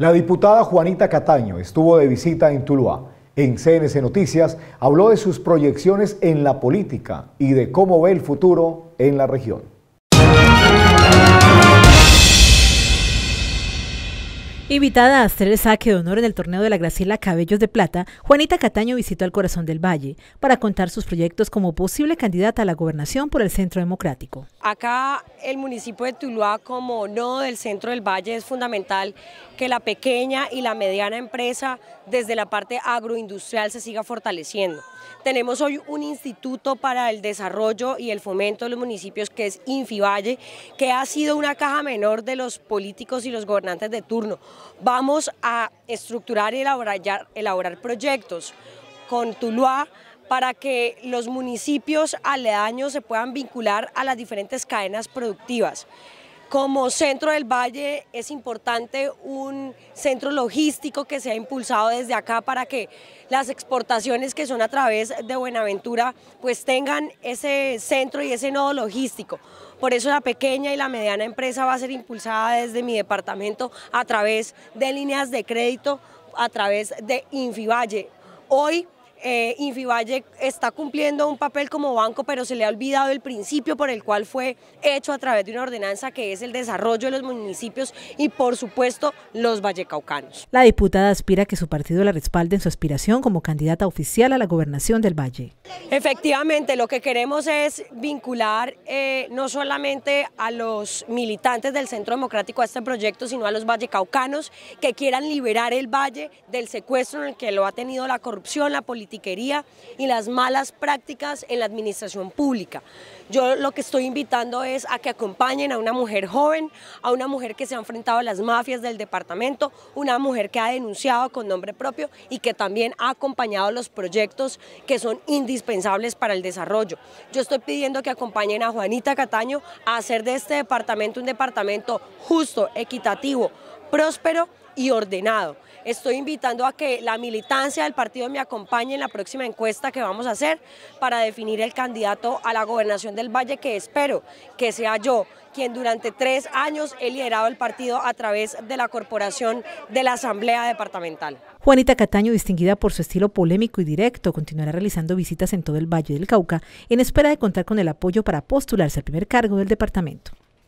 La diputada Juanita Cataño estuvo de visita en Tuluá. En CNC Noticias habló de sus proyecciones en la política y de cómo ve el futuro en la región. Invitada a hacer el saque de honor en el torneo de la Graciela Cabellos de Plata, Juanita Cataño visitó el corazón del Valle para contar sus proyectos como posible candidata a la gobernación por el Centro Democrático. Acá el municipio de Tuluá como nodo del Centro del Valle es fundamental que la pequeña y la mediana empresa desde la parte agroindustrial se siga fortaleciendo. Tenemos hoy un instituto para el desarrollo y el fomento de los municipios que es Infivalle, que ha sido una caja menor de los políticos y los gobernantes de turno vamos a estructurar y elaborar, proyectos con Tuluá para que los municipios aledaños se puedan vincular a las diferentes cadenas productivas. Como centro del valle es importante un centro logístico que se ha impulsado desde acá para que las exportaciones que son a través de Buenaventura pues tengan ese centro y ese nodo logístico. Por eso la pequeña y la mediana empresa va a ser impulsada desde mi departamento a través de líneas de crédito, a través de Infivalle. Hoy eh, Infivalle está cumpliendo un papel como banco, pero se le ha olvidado el principio por el cual fue hecho a través de una ordenanza que es el desarrollo de los municipios y por supuesto los vallecaucanos. La diputada aspira que su partido la respalde en su aspiración como candidata oficial a la gobernación del Valle. Efectivamente, lo que queremos es vincular eh, no solamente a los militantes del Centro Democrático a este proyecto, sino a los vallecaucanos que quieran liberar el Valle del secuestro en el que lo ha tenido la corrupción, la política y las malas prácticas en la administración pública. Yo lo que estoy invitando es a que acompañen a una mujer joven, a una mujer que se ha enfrentado a las mafias del departamento, una mujer que ha denunciado con nombre propio y que también ha acompañado los proyectos que son indispensables para el desarrollo. Yo estoy pidiendo que acompañen a Juanita Cataño a hacer de este departamento un departamento justo, equitativo, próspero y ordenado. Estoy invitando a que la militancia del partido me acompañe en la próxima encuesta que vamos a hacer para definir el candidato a la gobernación del Valle que espero que sea yo, quien durante tres años he liderado el partido a través de la corporación de la Asamblea Departamental. Juanita Cataño, distinguida por su estilo polémico y directo, continuará realizando visitas en todo el Valle del Cauca en espera de contar con el apoyo para postularse al primer cargo del departamento.